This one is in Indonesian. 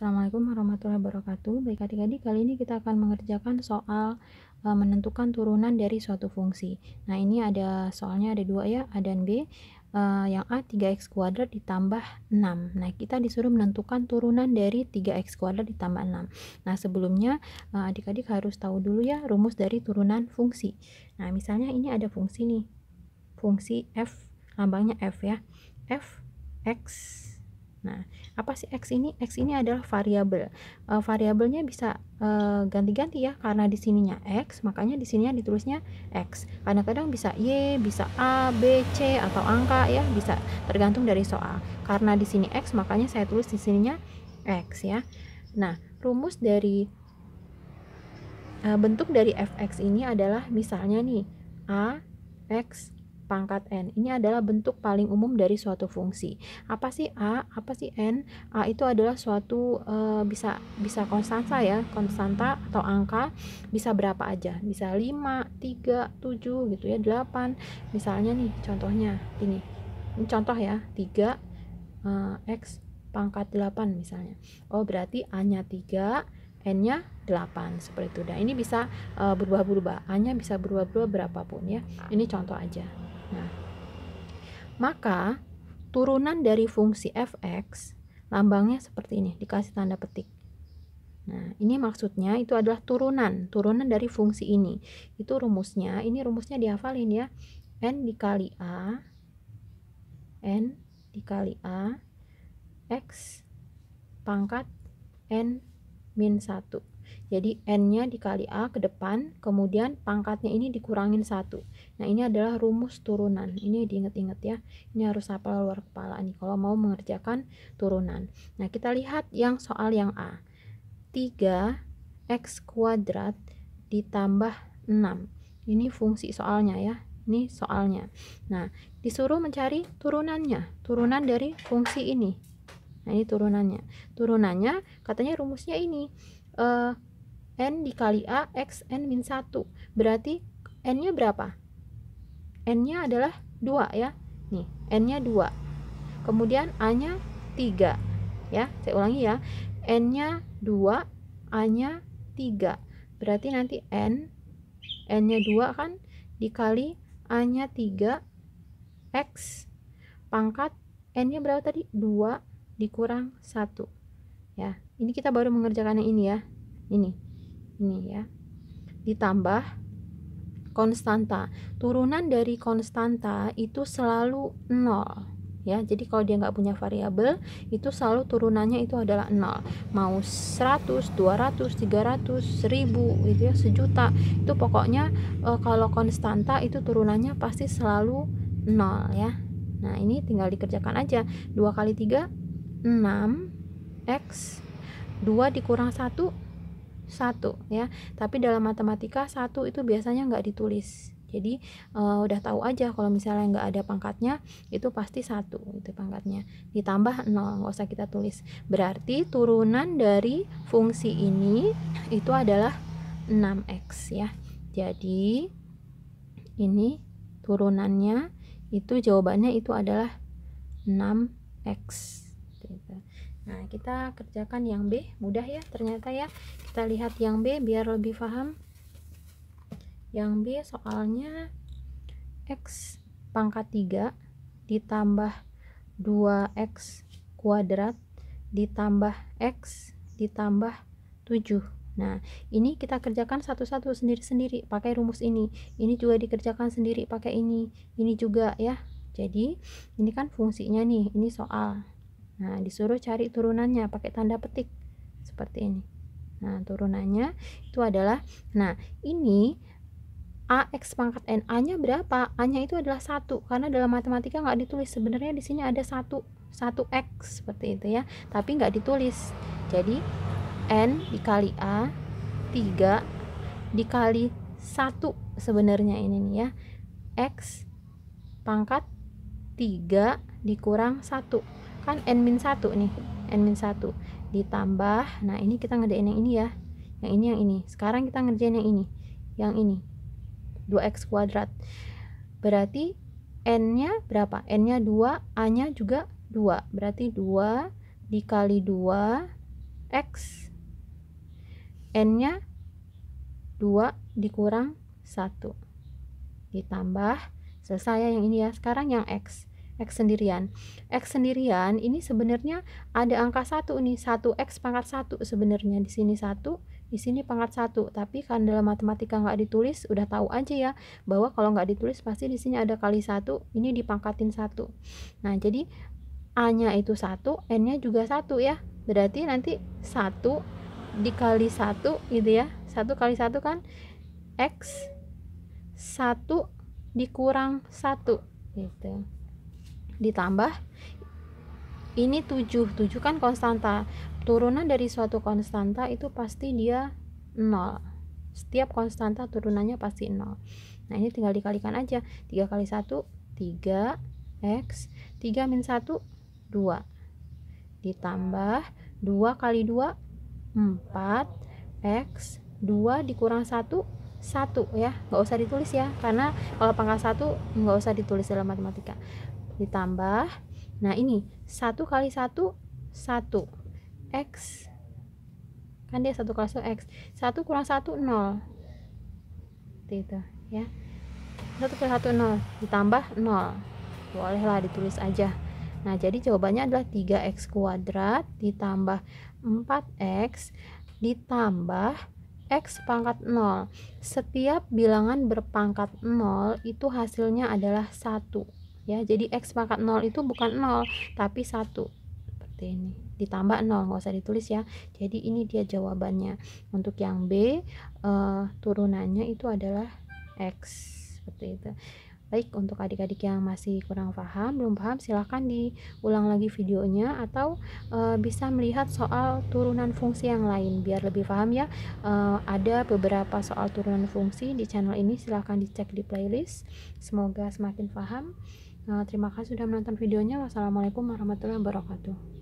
Assalamualaikum warahmatullahi wabarakatuh. Baik adik-adik, kali ini kita akan mengerjakan soal e, menentukan turunan dari suatu fungsi. Nah, ini ada soalnya ada dua ya, A dan B. E, yang A 3x kuadrat ditambah 6. Nah, kita disuruh menentukan turunan dari 3x kuadrat ditambah 6. Nah, sebelumnya eh, adik-adik e, harus tahu dulu ya rumus dari turunan fungsi. Nah, misalnya ini ada fungsi nih. Fungsi f, lambangnya f ya. f x Nah, apa sih x ini? X ini adalah variabel. E, variabelnya bisa eh, ganti-ganti e, ya, karena di sininya x, makanya di sininya ditulisnya x. Kadang-kadang bisa y, bisa a, b, c atau angka ya, bisa tergantung dari soal. Karena di sini x, makanya saya tulis di sininya x ya. Nah, rumus dari e, bentuk dari fx ini adalah misalnya nih a x pangkat n. Ini adalah bentuk paling umum dari suatu fungsi. Apa sih a? Apa sih n? A itu adalah suatu e, bisa bisa konstanta ya, konstanta atau angka bisa berapa aja. Bisa 5, 3, 7 gitu ya, 8. Misalnya nih contohnya ini. Ini contoh ya, 3 e, eh, x pangkat 8 misalnya. Oh, berarti a-nya 3 n-nya 8 seperti itu. Dan nah, ini bisa uh, berubah-berubah, a-nya bisa berubah-berubah berapapun ya. Ini contoh aja. Nah, maka turunan dari fungsi fx lambangnya seperti ini, dikasih tanda petik. Nah, ini maksudnya itu adalah turunan, turunan dari fungsi ini. Itu rumusnya, ini rumusnya dihafalin ya. N dikali A, N dikali A, X pangkat N min 1. Jadi N-nya dikali A ke depan, kemudian pangkatnya ini dikurangin satu. Nah ini adalah rumus turunan, ini diinget-inget ya. Ini harus hafal luar kepala nih kalau mau mengerjakan turunan. Nah kita lihat yang soal yang A. 3 X kuadrat ditambah 6. Ini fungsi soalnya ya, ini soalnya. Nah disuruh mencari turunannya, turunan dari fungsi ini. Nah ini turunannya. Turunannya katanya rumusnya ini. Uh, N dikali A X N min 1 berarti N-nya berapa? N-nya adalah 2 ya nih N-nya 2 kemudian A-nya 3 ya saya ulangi ya N-nya 2 A-nya 3 berarti nanti N N-nya 2 kan dikali A-nya 3 X pangkat N-nya berapa tadi? 2 dikurang 1 ya ini kita baru mengerjakan yang ini ya ini ini ya ditambah konstanta turunan dari konstanta itu selalu nol ya jadi kalau dia nggak punya variabel itu selalu turunannya itu adalah nol mau 100 200 300 1000 gitu ya sejuta itu pokoknya e, kalau konstanta itu turunannya pasti selalu nol ya nah ini tinggal dikerjakan aja 2 kali 3 6 x 2 dikurang 1 satu ya tapi dalam matematika satu itu biasanya nggak ditulis jadi uh, udah tahu aja kalau misalnya nggak ada pangkatnya itu pasti satu itu pangkatnya ditambah nol nggak usah kita tulis berarti turunan dari fungsi ini itu adalah 6x ya jadi ini turunannya itu jawabannya itu adalah 6x Nah, kita kerjakan yang B, mudah ya ternyata ya. Kita lihat yang B biar lebih paham. Yang B soalnya X pangkat 3 ditambah 2X kuadrat ditambah X ditambah 7. Nah, ini kita kerjakan satu-satu sendiri-sendiri pakai rumus ini. Ini juga dikerjakan sendiri pakai ini. Ini juga ya. Jadi, ini kan fungsinya nih. Ini soal Nah, disuruh cari turunannya pakai tanda petik seperti ini. Nah, turunannya itu adalah nah, ini AX pangkat n a nya berapa? A-nya itu adalah satu karena dalam matematika nggak ditulis. Sebenarnya di sini ada satu satu X seperti itu ya, tapi nggak ditulis. Jadi N dikali A 3 dikali satu sebenarnya ini nih ya. X pangkat 3 dikurang satu kan n-1 min nih n-1 min ditambah nah ini kita ngerjain yang ini ya yang ini yang ini sekarang kita ngerjain yang ini yang ini 2x kuadrat berarti n nya berapa n nya 2 a nya juga 2 berarti 2 dikali 2 x n nya 2 dikurang 1 ditambah selesai ya yang ini ya sekarang yang x X sendirian. X sendirian ini sebenarnya ada angka satu nih, satu X pangkat satu sebenarnya di sini satu di sini pangkat satu tapi karena dalam matematika nggak ditulis udah tahu aja ya bahwa kalau nggak ditulis pasti di sini ada kali satu ini dipangkatin satu nah jadi a nya itu satu n nya juga satu ya berarti nanti satu dikali satu gitu ya satu kali satu kan x satu dikurang satu gitu ditambah ini 7 7 kan konstanta turunan dari suatu konstanta itu pasti dia 0 setiap konstanta turunannya pasti 0 nah ini tinggal dikalikan aja 3 kali 1 3 X 3 min 1 2 ditambah 2 kali 2 4 X 2 dikurang 1 1 ya nggak usah ditulis ya karena kalau pangkat 1 nggak usah ditulis dalam matematika ditambah nah ini satu kali satu satu x kan dia satu kali satu x satu kurang satu nol itu ya satu kali satu nol ditambah nol bolehlah ditulis aja nah jadi jawabannya adalah 3x kuadrat ditambah 4x ditambah X pangkat 0. Setiap bilangan berpangkat 0 itu hasilnya adalah 1 ya jadi X pangkat 0 itu bukan 0 tapi 1 seperti ini ditambah 0 nggak usah ditulis ya jadi ini dia jawabannya untuk yang B uh, turunannya itu adalah X seperti itu baik untuk adik-adik yang masih kurang paham belum paham silahkan diulang lagi videonya atau e, bisa melihat soal turunan fungsi yang lain biar lebih paham ya e, ada beberapa soal turunan fungsi di channel ini silahkan dicek di playlist semoga semakin paham Nah, terima kasih sudah menonton videonya. Wassalamualaikum warahmatullahi wabarakatuh.